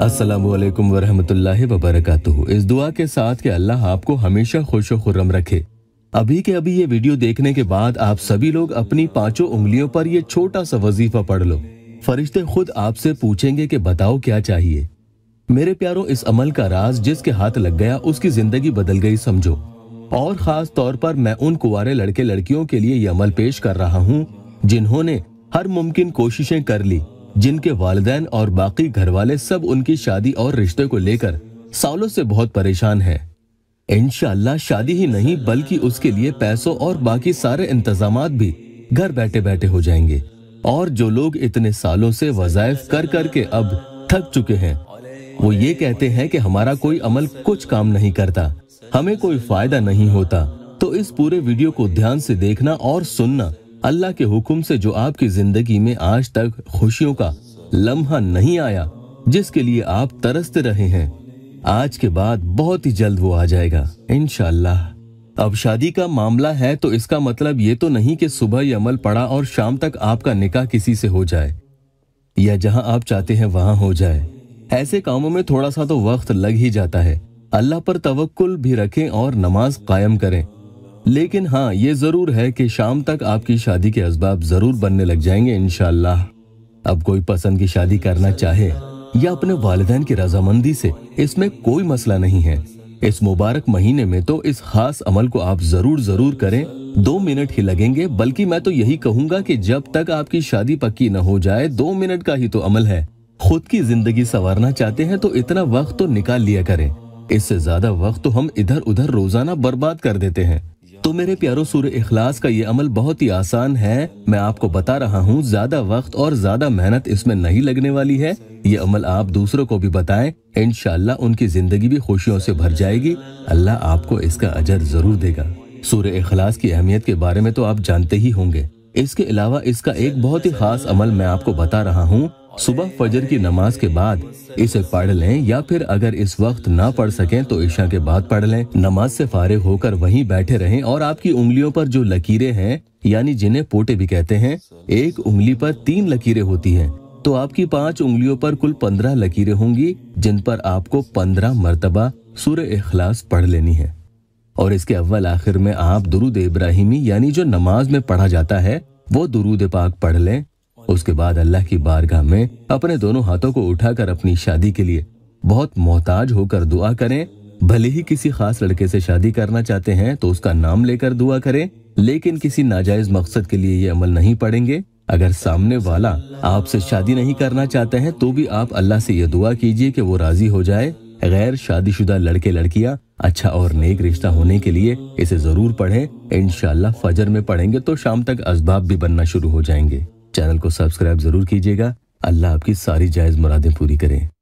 असलकम वरहमल वबरक इस दुआ के साथ कि अल्लाह आपको हमेशा खुश खुर्रम रखे अभी के अभी ये वीडियो देखने के बाद आप सभी लोग अपनी पांचों उंगलियों पर ये छोटा सा वजीफा पढ़ लो फरिश्ते खुद आपसे पूछेंगे कि बताओ क्या चाहिए मेरे प्यारों इस अमल का राज जिसके हाथ लग गया उसकी जिंदगी बदल गई समझो और खास तौर पर मैं उन कुरे लड़के लड़कियों के लिए ये अमल पेश कर रहा हूँ जिन्होंने हर मुमकिन कोशिशें कर ली जिनके वालदेन और बाकी घर वाले सब उनकी शादी और रिश्ते को लेकर सालों से बहुत परेशान हैं। इनशाला शादी ही नहीं बल्कि उसके लिए पैसों और बाकी सारे इंतजाम भी घर बैठे बैठे हो जाएंगे और जो लोग इतने सालों से वजायफ कर करके अब थक चुके हैं वो ये कहते हैं कि हमारा कोई अमल कुछ काम नहीं करता हमें कोई फायदा नहीं होता तो इस पूरे वीडियो को ध्यान से देखना और सुनना अल्लाह के हुक्म से जो आपकी जिंदगी में आज तक खुशियों का लम्हा नहीं आया जिसके लिए आप तरसते रहे हैं आज के बाद बहुत ही जल्द वो आ जाएगा इनशाला अब शादी का मामला है तो इसका मतलब ये तो नहीं कि सुबह ही अमल पड़ा और शाम तक आपका निकाह किसी से हो जाए या जहां आप चाहते हैं वहां हो जाए ऐसे कामों में थोड़ा सा तो वक्त लग ही जाता है अल्लाह पर तवक्ल भी रखें और नमाज कायम करें लेकिन हाँ ये जरूर है कि शाम तक आपकी शादी के असबाब जरूर बनने लग जाएंगे इनशाला अब कोई पसंद की शादी करना चाहे या अपने वालदेन की रजामंदी से इसमें कोई मसला नहीं है इस मुबारक महीने में तो इस खास अमल को आप जरूर जरूर करें दो मिनट ही लगेंगे बल्कि मैं तो यही कहूंगा कि जब तक आपकी शादी पक्की न हो जाए दो मिनट का ही तो अमल है खुद की जिंदगी संवारना चाहते हैं तो इतना वक्त तो निकाल लिया करें इससे ज्यादा वक्त तो हम इधर उधर रोजाना बर्बाद कर देते हैं तो मेरे प्यारो सूर्य इखलास का ये अमल बहुत ही आसान है मैं आपको बता रहा हूँ ज्यादा वक्त और ज्यादा मेहनत इसमें नहीं लगने वाली है ये अमल आप दूसरों को भी बताएं इनशाला उनकी जिंदगी भी खुशियों से भर जाएगी अल्लाह आपको इसका अजर जरूर देगा सूर्य इखलास की अहमियत के बारे में तो आप जानते ही होंगे इसके अलावा इसका एक बहुत ही खास अमल मैं आपको बता रहा हूँ सुबह फजर की नमाज के बाद इसे पढ़ लें या फिर अगर इस वक्त ना पढ़ सकें तो ईशा के बाद पढ़ लें नमाज से फारे होकर वहीं बैठे रहें और आपकी उंगलियों पर जो लकीरें हैं यानी जिन्हें पोटे भी कहते हैं एक उंगली पर तीन लकीरें होती हैं तो आपकी पांच उंगलियों पर कुल पंद्रह लकीरें होंगी जिन पर आपको पंद्रह मरतबा सूर्य अखलास पढ़ लेनी है और इसके अव्वल आखिर में आप दुरुद इब्राहिमी यानी जो नमाज में पढ़ा जाता है वो दुरूद पाक पढ़ लें उसके बाद अल्लाह की बारगाह में अपने दोनों हाथों को उठाकर अपनी शादी के लिए बहुत मोहताज होकर दुआ करें भले ही किसी खास लड़के से शादी करना चाहते हैं तो उसका नाम लेकर दुआ करें लेकिन किसी नाजायज मकसद के लिए ये अमल नहीं पड़ेंगे अगर सामने वाला आपसे शादी नहीं करना चाहते हैं तो भी आप अल्लाह से ये दुआ कीजिए कि वो राजी हो जाए गैर शादीशुदा लड़के लड़कियां अच्छा और नेक रिश्ता होने के लिए इसे जरूर पढ़ें इनशाला फजर में पढ़ेंगे तो शाम तक असबाब भी बनना शुरू हो जाएंगे चैनल को सब्सक्राइब जरूर कीजिएगा अल्लाह आपकी सारी जायज मुरादें पूरी करें